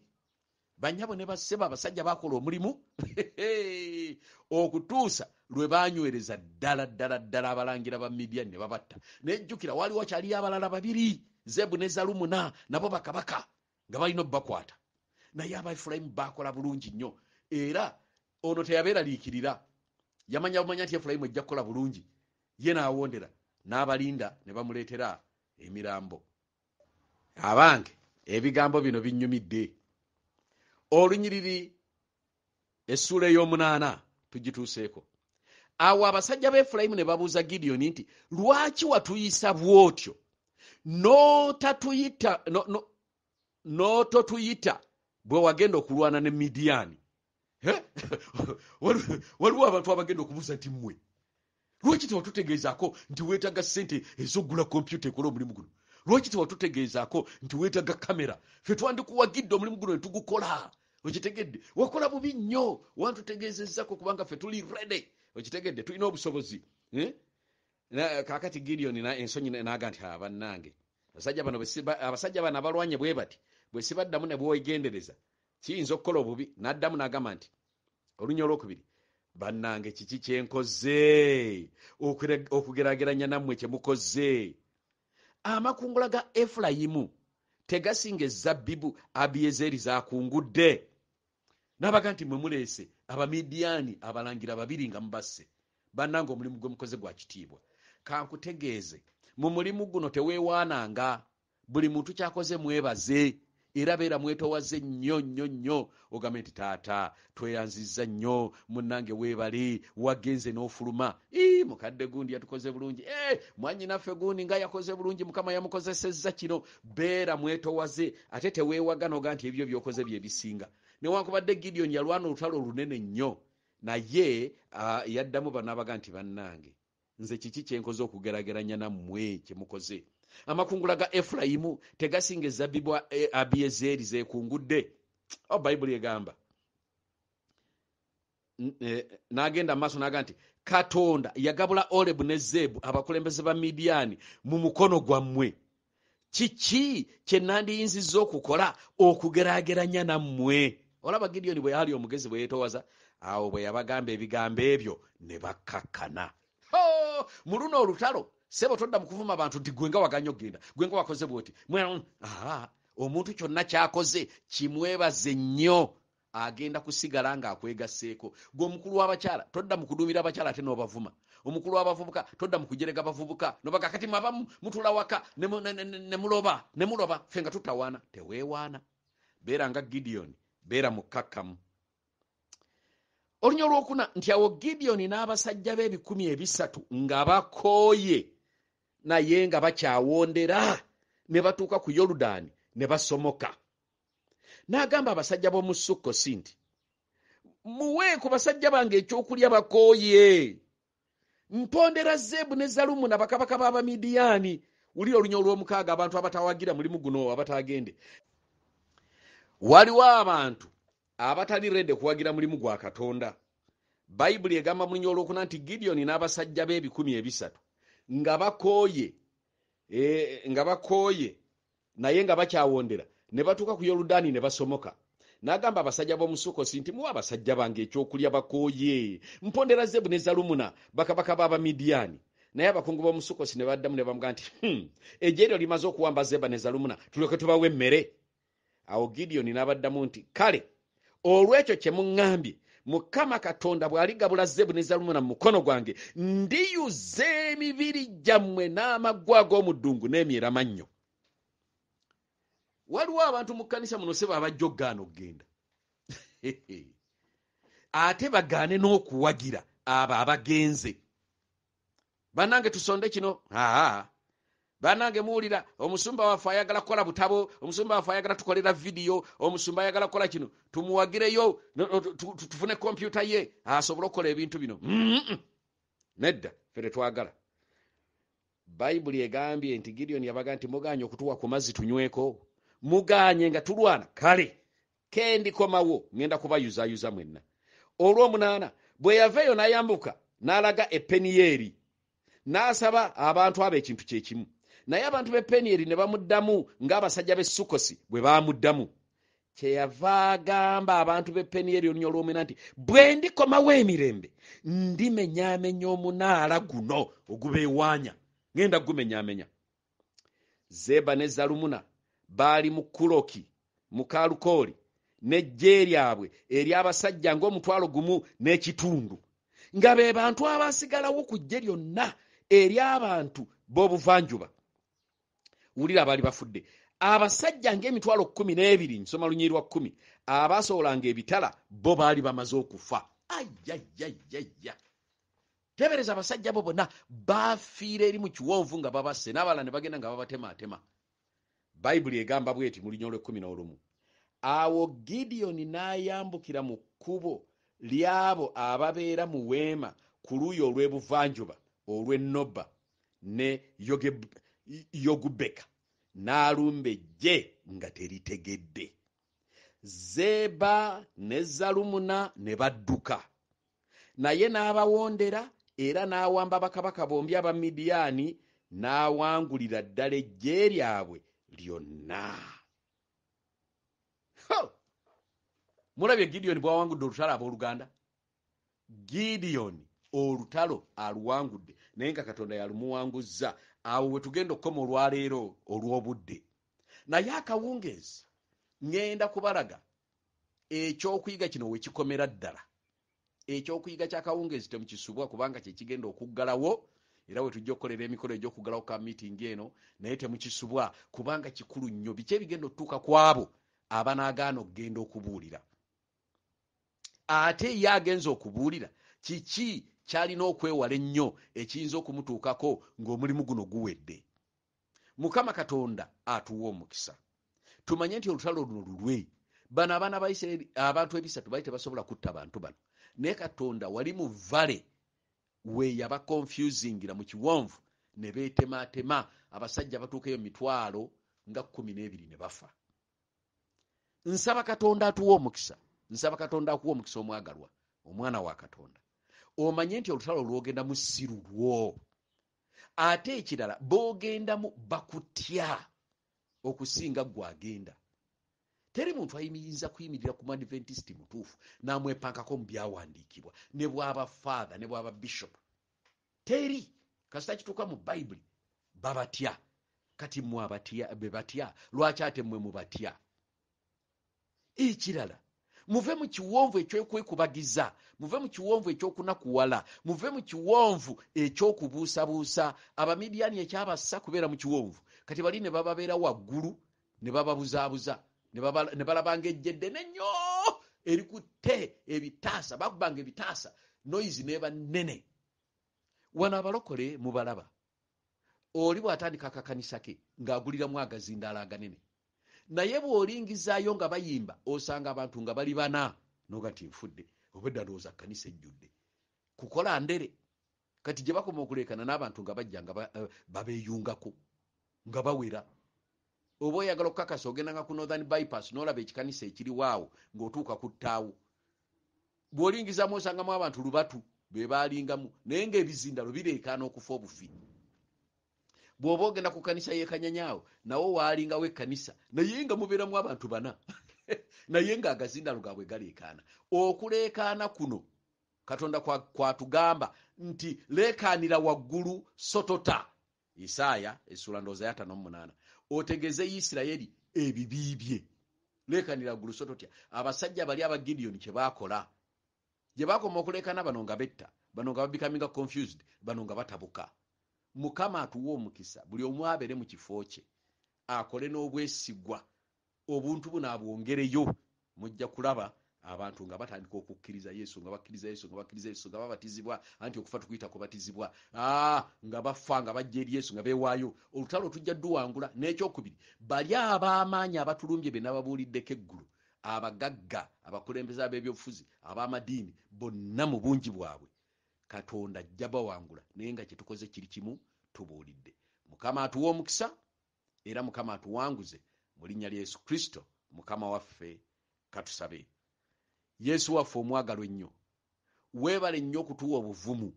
banyabo ne baseba abasajja bakola omulimu okutuusa lwe banywereza ddala ddala ddala abalangira ba midiyaani ne babatta nejjukira waliwo kyaliyo abalala babiri zeebu ne zalumuna nabo bakabaka nga balina obubakwata naye aba efulayimu bakola bulungi nnyo era ono teyabeeraliikirira yamanya bumanya nti efulayimu ejja kukola bulungi ye n'awondera n'abalinda ne bamuleetera emirambo abange ebigambo bino binnyumidde olunyiriri essuula ey'omunaana tugituuseeko awo abasajja beefulayimu ne babuuza gidiyoni nti lwaki watuyisa bwotyo n'otatuyita n'ototuyita no, no, bwe wagenda okulwana ne midiyaani waliwo abantu abagenda okubuuza nti mmwe lwaki tewatutegeezaako nti weetaga sente ezoggula kompyuta ekola omulimu guno lwaki tewatutegeezaako nti weetaga kamera fe twandikuwagidde omulimu guno netugukola okitegedde wakola bubi nnyo wantutegeezezzako kubanga fe tuli rede okitegedde tulina obusobozi kakati gideoni ensonyi naga nti abannange abasajja bano abalwanye bwe bati bwe sibaddamu ne bwewegendereza kiyinza okukola obubi n'addamu n'agamba nti olunya olwokubiri bannange kiki kyenkoze okugerageranya nammwe kyemukoze amakungula ga efulayimu tegasinga ezabbibu abiyezeeri zakungudde n'abaga nti mwemuleese abamidiyaani abalangira babiri nga mubasse bannanga omulimu gwe mukoze gwa kitiibwa kankutegeeze mu mulimu guno teweewaananga buli muntu kyakoze mwebaze era beera mwetowaze nnyo nnyo nnyo ogambe nti taata tweyanziza nnyo munange weebali wagenze n'ofuluma mukadde gundi yatukoze bulungi eh, mwanyinaffe gundi nga yakoze bulungi mukama yamukozesezza kino beera mwetowaze ate teweewagana oga nti ebyo byokoze byebisinga newankubadde gideoni yalwana olutalo olunene nnyo naye yaddamu banaabaga nti bannange nze kiki kyenkoze okugerageranya nammwe kyemukoze amakungula ga efulayimu tegasinga ezabibwa eh, abiyezeeri zekungudde o oh, bayibuli egamba eh, n'agenda mu maaso n'agamba nti katonda yagabula olebu ne zeebu abakulembeze ba midiyaani mu mukono gwammwe kiki kye nandiyinzizza okukola okugeraageranya nammwe olaba gideyoni bwe yaali omugezi bwe yeetowaza awo bwe yabagamba ebigambo ebyo ne bakkakkana oh, mu luno olutalo sebo todda mukuvuma bantu nti gwenga waganya ogenda gwenga wakoze bwoti omuntu kyonna kyakoze kimwebaze nnyo agenda kusigala ngaakwegaseeko gwe omukulu wabakyala todda mukuduumira abakyala ate nobavuma omukulu wabavubuka todda mukujerega bavubuka nobaga kati mwabamu mutula waka nemuloba nemuloba fe nga tutawaana teweewaana beera nga gidiyoni beera mukkakkamu olunya olwokuna nti awo gidiyoni n'abasajja b'ebikumi ebisatu nga bakooye naye nga bakyawondera ne batuuka ku yoludaani ne basomoka n'agamba abasajja b'omu sukkosi nti muweeku basajja bange ekyokulya bakooye mpondera zeebu ne zalumu na bakabaka b'abamidiyaani wulira olunya olw'omukaaga abantu abatawagira mulimu guno abataagende waliwo abantu abatali redde kuwagira mulimu gwa katonda bayibuli egamba mulunya olw'okuna nti gidiyoni n'abasajja b'ebikumi ebisatu nga bakoye eh, nga bakooye naye nga bakyawondera ne batuuka ku yoludaani ne basomoka n'agamba abasajja b'omusukosi nti muwe abasajja bange ekyokulya bakooye mpondera zebu ne zalumuna bakabaka b'abamidiyaani naye abakungu b'omusukosi ne baddamu ne bamuga nti hmm, ejeryo limaze okuwamba zeba ne zalumuna tulyoke tubawo emmere awo gidiyoni n'abaddamu nti kale olw'ekyo kye muŋŋambye mukama katonda bw'aligabula zebu ne zalumuna mu mukono gwange ndiyuza emibiri gyammwe n'amaggwa ag'omu ddungu n'emyeramannyo waliwo abantu mu kkanisa muno se baabajja okugaana okugenda ate bagaane n'okuwagira abo abagenze bannange tusonde kino aa ah, banange muwulira omusumba waffe ayagala kukola butabo omusumba waffe ayagala tukolera vidiyo omusumba ayagala kukola kino tumuwagireyo tufune kompyuta ye asobole okukola ebintu bino nedda fere twagala bayibuli egambye nti gideoni yabagaa nti muganye okutuwa ku mazzi tunyweko muganye nga tulwana kale kendikomawo ŋenda kubayuzayuza mwenna olwomunaana bwe yava eyo nayambuka n'alaga epeniyeri n'asaba abantu abo ekintu kyekimu naye abantu be penieri ne bamuddamu ng'abasajja b'essukosi bwe baamuddamu kyeyava agamba abantu be penieri olunya olwomuna nti bwe ndikomawo emirembe ndimenyaamenya omunaala guno ogubeewaanya ŋenda gumenyaamenya zeba ne zalumuna baali mu kuloki mu kalukooli n'ejje lyabwe eri abasajja ng'omutwalo gumu n'ekitundu nga be bantu abaasigalawo ku jje lyonna eri abantu b'obuvanjuba wulira abaali bafudde abasajja ngaemitwalo kumi n'ebiri nsoma lunyiri lwa kumi abaasowolanga ebitala bo baali bamaze okufa ayayayaya tebereza abasajja bo bonna bafiira eri mu kiwonvu nga babasse n'abalala ne bagenda nga babatematema bayibuli egamba bweti mu lunya olw'ekumi n'olumu awo gidiyoni n'ayambukira mu kkubo lyabo ababeera mu weema ku luuyi olw'ebuvanjuba olw'enoba ne yogubeka n'alumba ejje nga teritegedde zeeba ne zalumuna ne badduka naye n'abawondera era n'awamba bakabaka bombi aba midiyaani n'awangulira ddala ejje lyabwe lyonna mulabye gidiyoni bwawangudde olutalo ab'oluganda gidiyoni olutalo aluwangudde naye nga katonda yalumuwanguzza awo we tugenda okukoma olwaleero olw'obudde naye akawungeezi ŋenda kubalaga ekyokuyiga kino wekikomera ddala ekyokuyiga kyakawungeezi temukisubwa kubanga kyekigenda okuggalawo era we tujja okukolera emikolo egy'okuggalawo ka miitingi eno naye temukisubwa kubanga kikulu nnyo biki ebigenda otutuuka ku abo abanaagaana okugenda okubuulira ate ye agenza okubuulira kiki kyalina okwewala ennyo ekiyinza okumutuukako ng'omulimu guno guwedde mukama katonda atuwa omukisa tumanye nti olutalo luno lulwe bano abaana ba isirairi abantu ebisatu bali tebasobola kutta bantu bano naye katonda wali muvale weyabaconfusingira mu kiwonvu ne beetematema abasajja batuukayo mitwalo nga kumi n'ebiri ne bafa nsaba katonda atuwa omukisa nsaba katonda akuwa omukisa omwagalwa omwana wa katonda omanye nti olutalo lwogenda mu sirulwo ate ekirala boogendamu bakutya okusinga gwagenda teri muntu ayimiyinza kuyimirira ku madventist mutuufu n'amwepankako mu byawandiikibwa ne bwaba faatha ne bwaba bishop teri kasita kituuka mu bayibuli babatya kati mwe batya lwaki ate mmwe mubatya ekirala muve mu kiwonvu ekyokwekubagiza muve mu kiwonvu ekyokunakuwala muve mu kiwonvu ekyokubuusabuusa abamidiyani ekyabassa kubeera mu kiwonvu kati bali ne bababeera waggulu ne bababuzaabuza ne balabanga ejjedde nenyo erikutte ebitaasa bakubanga ebitaasa noizi neeba nnene wano abalokole mubalaba oli bw'atandika akakanisa ke ng'agulira mwagazindaala aganene naye bwolingizaayo nga bayimba osanga abantu nga bali bana noga nti nfudde obedda ndowooza kanisa ejjudde kukola ndere kati gye bakoma okuleekana n'abantu nga bajja nga eh, babeeyungako nga bawera oba oyagala okukakasa ogendanga ku northern bypass nolaba ekikanisa ekiriwaawo ng'otuuka ku ttaawo bwolingizamu osangamu abantu lubatu be baalingamu naye ngaebizindalo bireekaana okufa obufi bw'oba ogenda ku kanisa yekanyanyaawo nawe waalingawo ekkanisa naye nga mubeeramu abantu bana naye ng'agazindalo gaabwe galeekaana okuleekaana kuno katonda kwatugamba kwa nti leekaanira waggulu sotota isaaya esula ndooza ya tano munaana otegeze isirayeri ebibiibye leekaanira waggulu sototya abasajja bali abagideoni kye baakola gye baakoma okuleekaana bano nga betta bano nga babikaminga confused bano nga batabuka mukama atuwa omukisa buli omu abeere mu kifo kye akole n'obwesigwa obuntu bunaabwongereyo mujja kulaba abantu nga batandika okukkiriza yesu nga bakkiriza yesu nga bakkiriza yesu nga babatizibwa anti okufa tukuyita kubatizibwa nga bafa nga bajja eri yesu nga beewaayo olutalo tujja dduwangula n'ekyokubiri bali ab'amaanyi abatulumbye benababuuliddeko eggulu abagagga abakulembeze ab'ebyobufuzi ab'amadiini bonna mu bungi bwabwe katonda ajja bawangula naye nga kyetukoze kiri kimu tubuulidde mukama atuwa omukisa era mukama atuwanguze mu linnya lya yesu kristo mukama waffe katusabe yesu waffe omwagalo ennyo weebale nnyo okutuwa obuvumu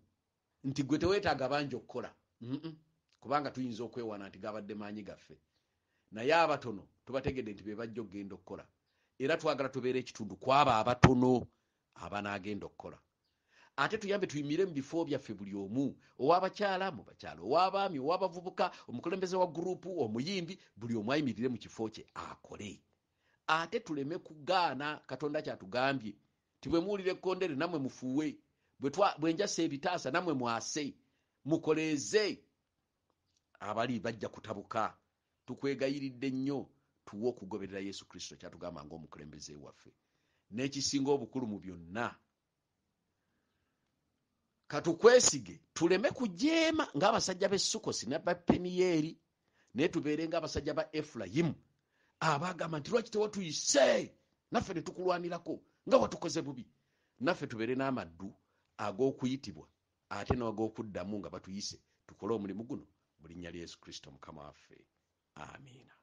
nti gwe teweetaaga bangi okukola kubanga tuyinza okwewana nti gabadde maanyi gaffe naye abatono tubategedde nti be bajja okugenda okukola era twagala tubeera ekitundu kwaba abatono abanaagenda okukola ate tuyambe tuyimire mu bifo byaffe buli omu owabakyala mubakyala owabaami owabavubuka omukulembeze wa gurupu omuyimbi buli omu ayimirire mu kifo kye akole ate tuleme kugaana katonda kyatugambye tibwe muwulire ekondere namwe mufuuwe bwe njasa ebitaasa namwe mwase mukoleeze abali bajja kutabuka tukwegayiridde nnyo tuwe okugoberera yesu kristo kyatugamba ngaomukulembeze waffe n'ekisinga obukulu mu byonna katukwesige tuleme kujeema ng'abasajja be sukosi nabapenieri naye tubeere ngaabasajja ba efulayimu abagamba nti lwaki tewatuyise naffe ne tukulwanirako nga watukoze bubi naffe tubeere n'amaddu ag'okuyitibwa ate n'ag'okuddamu nga batuyise tukole omulimu guno mu linnya lya yesu kristo mukama waffe amiina